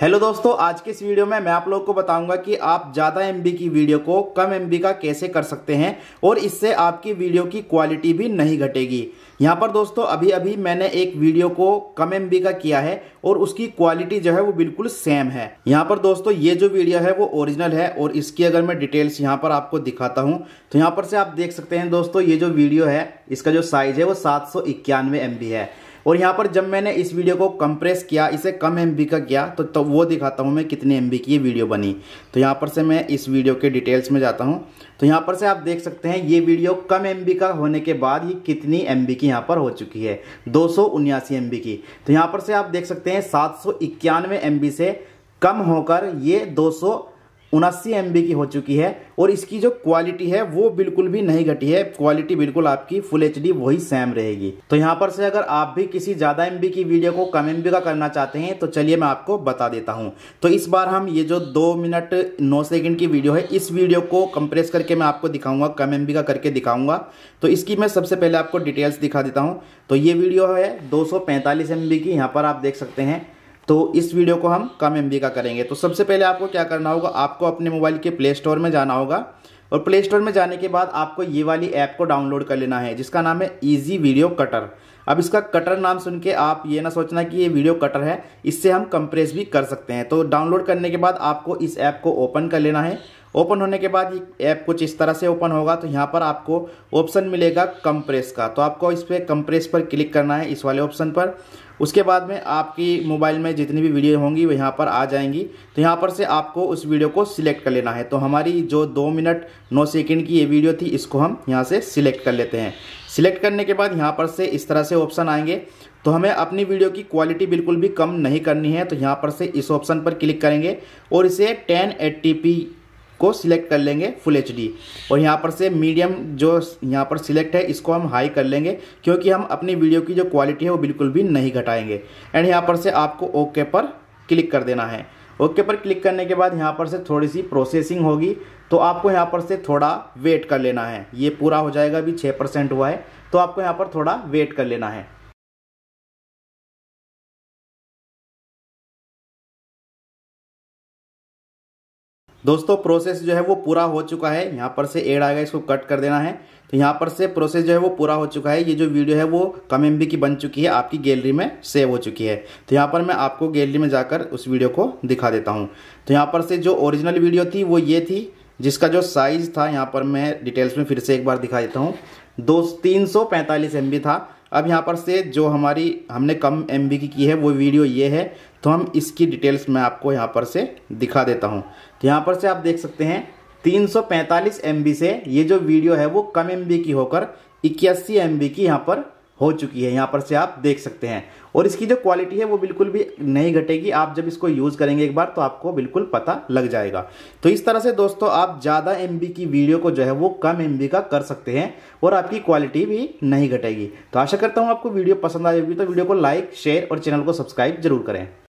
hello दोस्तों आज के इस वीडियो में मैं आप लोगों को बताऊंगा कि आप ज़्यादा एम की वीडियो को कम एम का कैसे कर सकते हैं और इससे आपकी वीडियो की क्वालिटी भी नहीं घटेगी यहाँ पर दोस्तों अभी अभी मैंने एक वीडियो को कम एम का किया है और उसकी क्वालिटी जो है वो बिल्कुल सेम है यहाँ पर दोस्तों ये जो वीडियो है वो ओरिजिनल है और इसकी अगर मैं डिटेल्स यहाँ पर आपको दिखाता हूँ तो यहाँ पर से आप देख सकते हैं दोस्तों ये जो वीडियो है इसका जो साइज है वो सात सौ है और यहाँ पर जब मैंने इस वीडियो को कंप्रेस किया इसे कम एम का किया तो, तो वो दिखाता हूँ मैं कितने एम की ये वीडियो बनी तो यहाँ पर से मैं इस वीडियो के डिटेल्स में जाता हूँ तो यहाँ पर से आप देख सकते हैं ये वीडियो कम एम का होने के बाद ये कितनी एम की यहाँ पर हो चुकी है दो सौ की तो यहाँ पर से आप देख सकते हैं सात सौ से कम होकर ये दो उनासी एम की हो चुकी है और इसकी जो क्वालिटी है वो बिल्कुल भी नहीं घटी है क्वालिटी बिल्कुल आपकी फुल एच वही सेम रहेगी तो यहाँ पर से अगर आप भी किसी ज़्यादा एम की वीडियो को कम एम का करना चाहते हैं तो चलिए मैं आपको बता देता हूँ तो इस बार हम ये जो दो मिनट नौ सेकेंड की वीडियो है इस वीडियो को कंप्रेस करके मैं आपको दिखाऊंगा कम एम का करके दिखाऊंगा तो इसकी मैं सबसे पहले आपको डिटेल्स दिखा देता हूँ तो ये वीडियो है दो सौ की यहाँ पर आप देख सकते हैं तो इस वीडियो को हम कम एम का करेंगे तो सबसे पहले आपको क्या करना होगा आपको अपने मोबाइल के प्ले स्टोर में जाना होगा और प्ले स्टोर में जाने के बाद आपको ये वाली ऐप को डाउनलोड कर लेना है जिसका नाम है ईजी वीडियो कटर अब इसका कटर नाम सुन के आप ये ना सोचना कि ये वीडियो कटर है इससे हम कंप्रेस भी कर सकते हैं तो डाउनलोड करने के बाद आपको इस ऐप को ओपन कर लेना है ओपन होने के बाद ये ऐप कुछ इस तरह से ओपन होगा तो यहाँ पर आपको ऑप्शन मिलेगा कंप्रेस का तो आपको इस पर कंप्रेस पर क्लिक करना है इस वाले ऑप्शन पर उसके बाद में आपकी मोबाइल में जितनी भी वीडियो होंगी वो यहाँ पर आ जाएंगी तो यहाँ पर से आपको उस वीडियो को सिलेक्ट कर लेना है तो हमारी जो दो मिनट नौ सेकेंड की ये वीडियो थी इसको हम यहाँ से सिलेक्ट कर लेते हैं सिलेक्ट करने के बाद यहाँ पर से इस तरह से ऑप्शन आएंगे तो हमें अपनी वीडियो की क्वालिटी बिल्कुल भी कम नहीं करनी है तो यहाँ पर से इस ऑप्शन पर क्लिक करेंगे और इसे टेन को सिलेक्ट कर लेंगे फुल एच और यहाँ पर से मीडियम जो यहाँ पर सिलेक्ट है इसको हम हाई कर लेंगे क्योंकि हम अपनी वीडियो की जो क्वालिटी है वो बिल्कुल भी नहीं घटाएंगे एंड यहाँ पर से आपको ओके okay पर क्लिक कर देना है ओके okay पर क्लिक करने के बाद यहाँ पर से थोड़ी सी प्रोसेसिंग होगी तो आपको यहाँ पर से थोड़ा वेट कर लेना है ये पूरा हो जाएगा अभी छः परसेंट हुआ है तो आपको यहाँ पर थोड़ा वेट कर लेना है दोस्तों प्रोसेस जो है वो पूरा हो चुका है यहाँ पर से एड आएगा इसको कट कर देना है तो यहाँ पर से प्रोसेस जो है वो पूरा हो चुका है ये जो वीडियो है वो कम एम की बन चुकी है आपकी गैलरी में सेव हो चुकी है तो यहाँ पर मैं आपको गैलरी में जाकर उस वीडियो को दिखा देता हूँ तो यहाँ पर से जो ओरिजिनल वीडियो थी वो ये थी जिसका जो साइज़ था यहाँ पर मैं डिटेल्स में फिर से एक बार दिखा देता हूँ दो तीन सौ पैंतालीस एम बी था अब यहाँ पर से जो हमारी हमने कम एम बी की की है वो वीडियो ये है तो हम इसकी डिटेल्स मैं आपको यहाँ पर से दिखा देता हूँ तो यहाँ पर से आप देख सकते हैं 345 सौ से ये जो वीडियो है वो कम एम की होकर इक्यासी एम की यहाँ पर हो चुकी है यहाँ पर से आप देख सकते हैं और इसकी जो क्वालिटी है वो बिल्कुल भी नहीं घटेगी आप जब इसको यूज़ करेंगे एक बार तो आपको बिल्कुल पता लग जाएगा तो इस तरह से दोस्तों आप ज़्यादा एम की वीडियो को जो है वो कम एम का कर सकते हैं और आपकी क्वालिटी भी नहीं घटेगी तो आशा करता हूँ आपको वीडियो पसंद आई तो वीडियो को लाइक शेयर और चैनल को सब्सक्राइब जरूर करें